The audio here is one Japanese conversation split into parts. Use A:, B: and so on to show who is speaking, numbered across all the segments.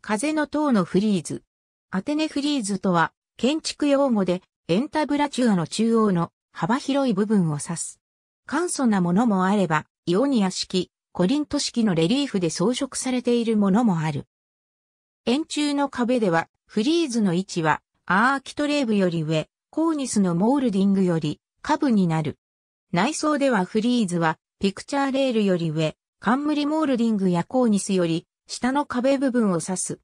A: 風の
B: 塔のフリーズ。アテネフリーズとは、建築用語で、エンタブラチュアの中央の幅広い部分を指す。簡素なものもあれば、イオニア式、コリント式のレリーフで装飾されているものもある。円柱の壁では、フリーズの位置は、アーキトレーブより上、コーニスのモールディングより、下部になる。内装ではフリーズは、ピクチャーレールより上、冠モールディングやコーニスより、下の壁部分を指す。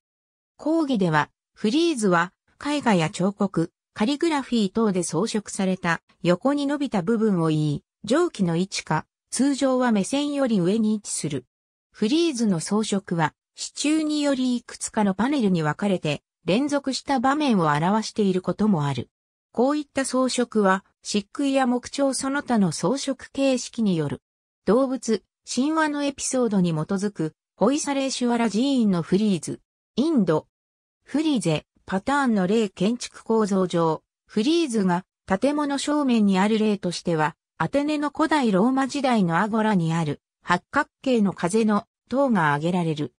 B: 講義では、フリーズは絵画や彫刻、カリグラフィー等で装飾された横に伸びた部分を言い、蒸気の位置か、通常は目線より上に位置する。フリーズの装飾は、支柱によりいくつかのパネルに分かれて、連続した場面を表していることもある。こういった装飾は、漆喰や木彫その他の装飾形式による。動物、神話のエピソードに基づくホイサレーシュワラ寺院のフリーズ、インド。フリーゼ、パターンの例建築構造上、フリーズが建物正面にある例としては、アテネの古代ローマ時代のアゴラにある八角形の風の塔が挙げられる。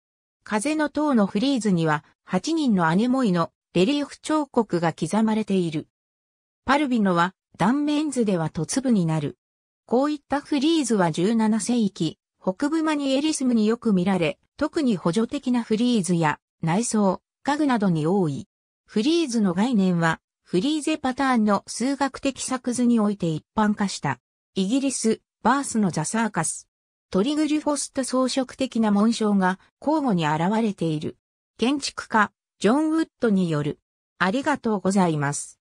B: 風の塔のフリーズには八人の姉ネモイのレリーフ彫刻が刻まれている。パルビノは断面図では突部になる。こういったフリーズは17世紀、北部マニエリスムによく見られ、特に補助的なフリーズや内装、家具などに多い。フリーズの概念は、フリーゼパターンの数学的作図において一般化した。イギリス、バースのザ・サーカス。トリグリフォスト装飾的な紋章が交互に現れている。建築家、ジョン・ウッドによる。ありがとうございます。